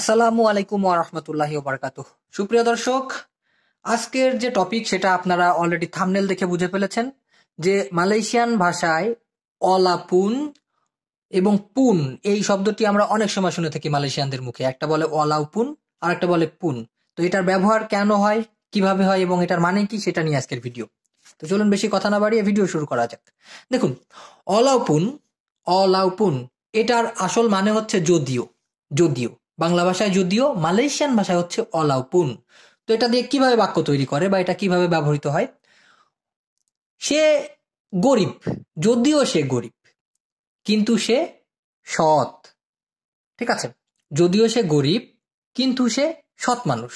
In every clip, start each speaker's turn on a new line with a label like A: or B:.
A: আসসালামু আলাইকুম আহমতুল্লাহ বারকাত সুপ্রিয় দর্শক আজকের যে টপিক সেটা আপনারা অলরেডি থামনেল দেখে বুঝে ফেলেছেন যে মালয়েশিয়ান ভাষায় অলাপুন এবং পুন এই শব্দটি আমরা অনেক সময় শুনে থাকি মালয়েশিয়ানদের মুখে একটা বলে অলাউপুন আর একটা বলে পুন তো এটার ব্যবহার কেন হয় কিভাবে হয় এবং এটার মানে কি সেটা নিয়ে আজকের ভিডিও তো চলুন বেশি কথা না বাড়িয়ে ভিডিও শুরু করা যাক দেখুন অলাউপুন অলাউপুন এটার আসল মানে হচ্ছে যদিও যদিও বাংলা ভাষায় যদিও মালয়েশিয়ান ভাষায় হচ্ছে অলাউপুন তো এটা দিয়ে কিভাবে বাক্য তৈরি করে বা এটা কিভাবে ব্যবহৃত হয় সে গরিব যদিও সে গরিব কিন্তু সে সৎ ঠিক আছে যদিও সে গরিব কিন্তু সে সৎ মানুষ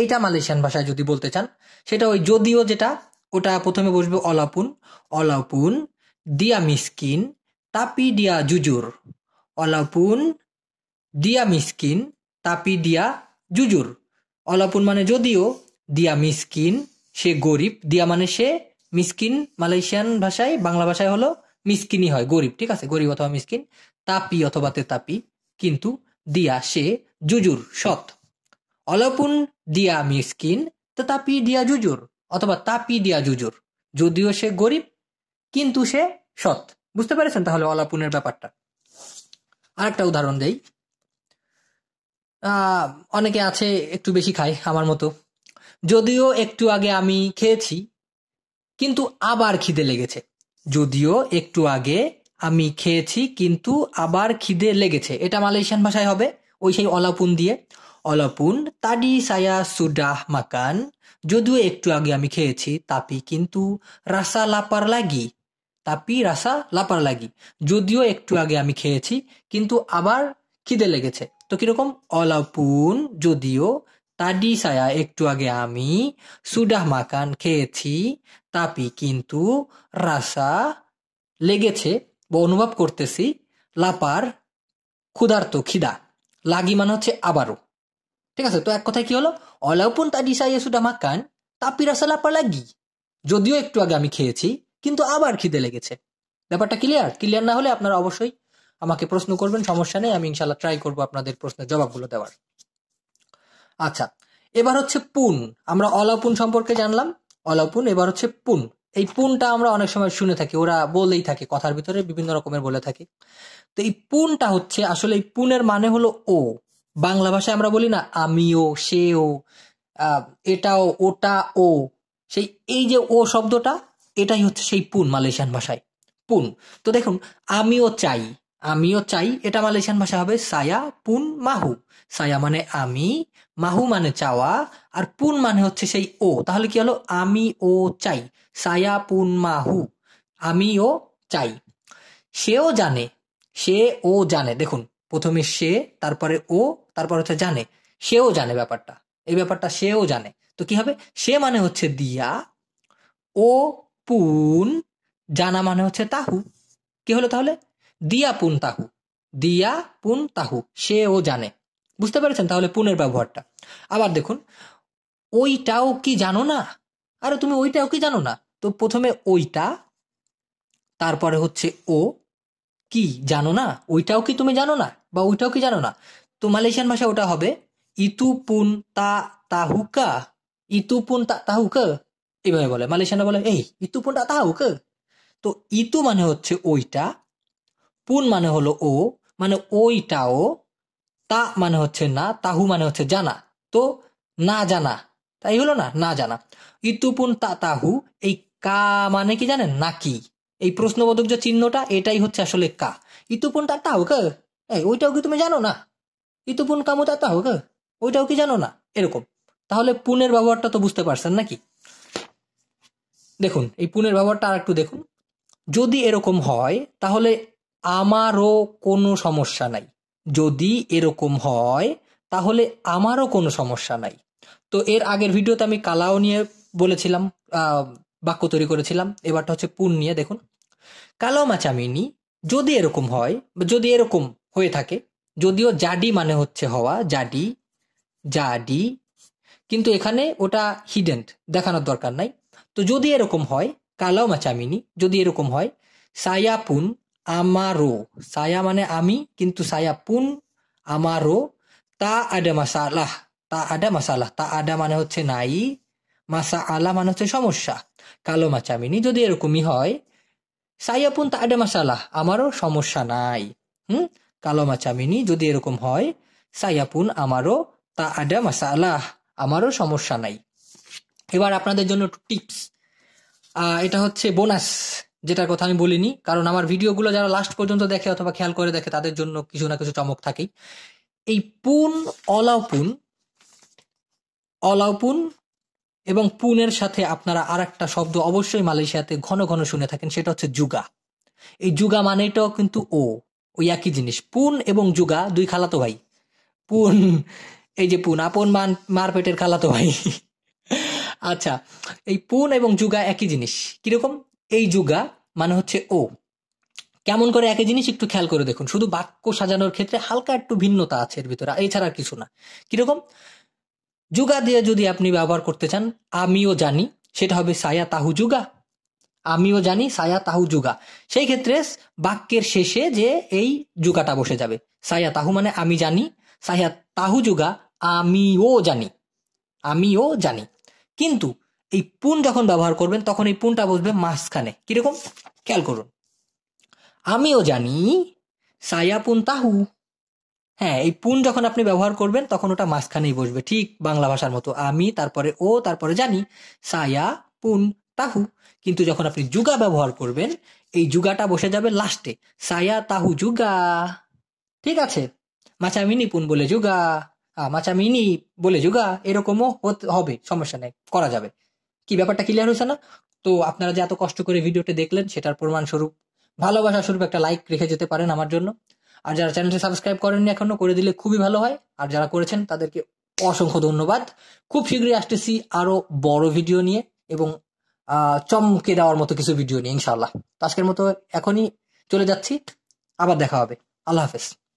A: এইটা মালয়েশিয়ান ভাষায় যদি বলতে চান সেটা ওই যদিও যেটা ওটা প্রথমে বসবে অলাপুন অলাপুন দিয়া মিসকিন তাপি দিয়া জুজুর অলাপুন দিয়া মিসকিন তাপি দিয়া জুজুর অলাপুন মানে যদিও দিয়া মিসকিন সে গরিব দিয়া মানে সে মিসকিন মালয়েশিয়ান ভাষায় বাংলা ভাষায় হলো মিসকিনই হয় গরিব ঠিক আছে গরিব অথবা মিসকিন তাপি অথবা তেতাপি কিন্তু দিয়া সে জুজুর সৎ অলপুন দিয়া মিসকিন তাপি দিয়া জুজুর অথবা তাপি দিয়া জুজুর যদিও সে গরিব কিন্তু সে সৎ বুঝতে পেরেছেন তাহলে অলাপুনের ব্যাপারটা আরেকটা উদাহরণ দেয় অনেকে আছে একটু বেশি খায় আমার মতো যদিও একটু আগে আমি খেয়েছি কিন্তু আবার খিদে লেগেছে যদিও একটু আগে আমি খেয়েছি কিন্তু আবার খিদে লেগেছে এটা মালয়েশিয়ান ভাষায় হবে ওই সেই অলাপুন দিয়ে অলাপুন তাডি সায়া সুডাহ মাকান যদিও একটু আগে আমি খেয়েছি তাপি কিন্তু রাসা লাপার লাগি তাপি রাসা লাপার লাগি যদিও একটু আগে আমি খেয়েছি কিন্তু আবার খিদে লেগেছে তো কিরকম অলাপুন যদিও তাডি সায়া একটু আগে আমি সুডাহ মাকান খেয়েছি তাপি কিন্তু রাসা লেগেছে বা অনুভব করতেছি লাপার ক্ষুধার্ত খিদা লাগি মানে হচ্ছে আবারও ঠিক আছে তো এক কথায় কি হলো অলাউপুন তাডি সায়া সুডাহ মাকান তাপি রাসা লাপার লাগি যদিও একটু আগে আমি খেয়েছি কিন্তু আবার খিদে লেগেছে ব্যাপারটা ক্লিয়ার ক্লিয়ার না হলে আপনারা অবশ্যই আমাকে প্রশ্ন করবেন সমস্যা নেই আমি ইনশাল্লাহ ট্রাই করব আপনাদের প্রশ্নের জবাবগুলো দেওয়ার আচ্ছা এবার হচ্ছে পুন আমরা অলাপুন সম্পর্কে জানলাম অলাপুন এবার হচ্ছে পুন এই পুনটা আমরা অনেক সময় শুনে থাকি ওরা বলেই থাকে কথার ভিতরে বিভিন্ন রকমের বলে থাকে তো এই পুনটা হচ্ছে আসলে এই পুনের মানে হলো ও বাংলা ভাষায় আমরা বলি না আমিও সেও এটাও ওটা ও সেই এই যে ও শব্দটা এটাই হচ্ছে সেই পুন মালয়েশিয়ান ভাষায় পুন তো দেখুন আমিও চাই আমিও চাই এটা মালয়েশিয়ান ভাষা হবে সায়া পুন মাহু সায়া মানে আমি মাহু মানে চাওয়া আর পুন মানে হচ্ছে সেই ও তাহলে কি হলো আমি ও চাই সায়া পুন মাহু আমি ও চাই সেও জানে সে ও জানে দেখুন প্রথমে সে তারপরে ও তারপর হচ্ছে জানে সেও জানে ব্যাপারটা এই ব্যাপারটা সেও জানে তো কি হবে সে মানে হচ্ছে দিয়া ও পুন জানা মানে হচ্ছে তাহু কি হলো তাহলে দিয়া পুন তাহু দিয়া পুন তাহু সে ও জানে বুঝতে পেরেছেন তাহলে পুনের ব্যবহারটা আবার দেখুন ওইটাও কি জানো না আরে তুমি ওইটাও কি জানো না তো প্রথমে ওইটা তারপরে হচ্ছে ও কি জানো না ওইটাও কি তুমি জানো না বা ওইটাও কি জানো না তো মালয়েশিয়ান ভাষায় ওটা হবে ইতু পুন তা তাহুকা ইতু পুন তা তাহুকা এইভাবে বলে মালয়েশিয়ানরা বলে এই ইতু পুন তা তো ইতু মানে হচ্ছে ওইটা পুন মানে হলো ও মানে ওইটাও তা মানে হচ্ছে না তাহু মানে হচ্ছে জানা তো না জানা তাই হলো না না জানা ইতুপুন তা তাহু এই কা মানে কি জানেন নাকি এই প্রশ্নবোধক যে চিহ্নটা এটাই হচ্ছে আসলে কা ইতুপুন তা তাহু কে এই ওইটাও কি তুমি জানো না ইতুপুন কামু তা তাহু কে ওইটাও কি জানো না এরকম তাহলে পুনের ব্যবহারটা তো বুঝতে পারছেন নাকি দেখুন এই পুনের ব্যবহারটা আর একটু দেখুন যদি এরকম হয় তাহলে আমারও কোনো সমস্যা নাই যদি এরকম হয় তাহলে আমারও কোনো সমস্যা নাই তো এর আগের ভিডিওতে আমি কালাও নিয়ে বলেছিলাম বাক্য তৈরি করেছিলাম এবারটা হচ্ছে পুন নিয়ে দেখুন কালাও মাচামিনি যদি এরকম হয় যদি এরকম হয়ে থাকে যদিও জাডি মানে হচ্ছে হওয়া জাডি জাডি কিন্তু এখানে ওটা হিডেন্ট দেখানোর দরকার নাই তো যদি এরকম হয় কালাও মাচামিনি যদি এরকম হয় সায়াপুন amaru. Saya mana Ami, kintu saya pun amaru. Tak ada masalah. Tak ada masalah. তা আডা মানে হচ্ছে নাই মাসা আলা মানে হচ্ছে সমস্যা কালো মাচামিনি যদি এরকমই হয় সাইয়াপুন তা আডা মাসালাহ আমারও সমস্যা নাই হুম কালো মাচামিনি যদি এরকম হয় সাইয়াপুন আমারও তা আডা মাসা আলাহ আমারও সমস্যা নাই এবার আপনাদের জন্য টিপস এটা হচ্ছে বোনাস যেটার কথা আমি বলিনি কারণ আমার ভিডিওগুলো যারা লাস্ট পর্যন্ত দেখে অথবা খেয়াল করে দেখে তাদের জন্য কিছু না কিছু চমক থাকেই এই পুন অলাউপুন অলাউপুন এবং পুনের সাথে আপনারা আর একটা শব্দ অবশ্যই মালয়েশিয়াতে ঘন ঘন শুনে থাকেন সেটা হচ্ছে যুগা এই যুগা মানেটাও কিন্তু ও ওই একই জিনিস পুন এবং যুগা দুই খালাতো ভাই পুন এই যে পুন আপন মান মারপেটের খালাতো ভাই আচ্ছা এই পুন এবং যুগা একই জিনিস কিরকম এই যুগা মানে হচ্ছে ও কেমন করে একই জিনিস একটু খেয়াল করে দেখুন শুধু বাক্য সাজানোর ক্ষেত্রে হালকা একটু ভিন্নতা আছে এর ভিতরে এছাড়া কিছু না কিরকম যুগা দিয়ে যদি আপনি ব্যবহার করতে চান আমিও জানি সেটা হবে সায়া তাহু যুগা আমিও জানি সায়া তাহু যুগা সেই ক্ষেত্রে বাক্যের শেষে যে এই যুগাটা বসে যাবে সায়া তাহু মানে আমি জানি সায়া তাহু যুগা আমিও জানি আমিও জানি কিন্তু এই পুন যখন ব্যবহার করবেন তখন এই পুনটা বসবে মাঝখানে কিরকম খেয়াল করুন আমিও জানি সায়া পুন তাহু হ্যাঁ এই পুন যখন আপনি ব্যবহার করবেন তখন ওটা মাঝখানেই বসবে ঠিক বাংলা ভাষার মতো আমি তারপরে ও তারপরে জানি সায়া পুন তাহু কিন্তু যখন আপনি যুগা ব্যবহার করবেন এই যুগাটা বসে যাবে লাস্টে সায়া তাহু যুগা ঠিক আছে মিনি পুন বলে যুগা মিনি বলে যুগা এরকমও হবে সমস্যা নেই করা যাবে কি ব্যাপারটা ক্লিয়ার হয়েছে না তো আপনারা যে এত কষ্ট করে ভিডিওটি দেখলেন সেটার প্রমাণ স্বরূপ ভালোবাসা স্বরূপ একটা লাইক রেখে যেতে পারেন আমার জন্য আর যারা চ্যানেলটি সাবস্ক্রাইব করেননি এখনো করে দিলে খুবই ভালো হয় আর যারা করেছেন তাদেরকে অসংখ্য ধন্যবাদ খুব শীঘ্রই আসতেছি আরো বড় ভিডিও নিয়ে এবং চমকে দেওয়ার মতো কিছু ভিডিও নিয়ে ইনশাল্লাহ তো আজকের মতো এখনই চলে যাচ্ছি আবার দেখা হবে আল্লাহ হাফেজ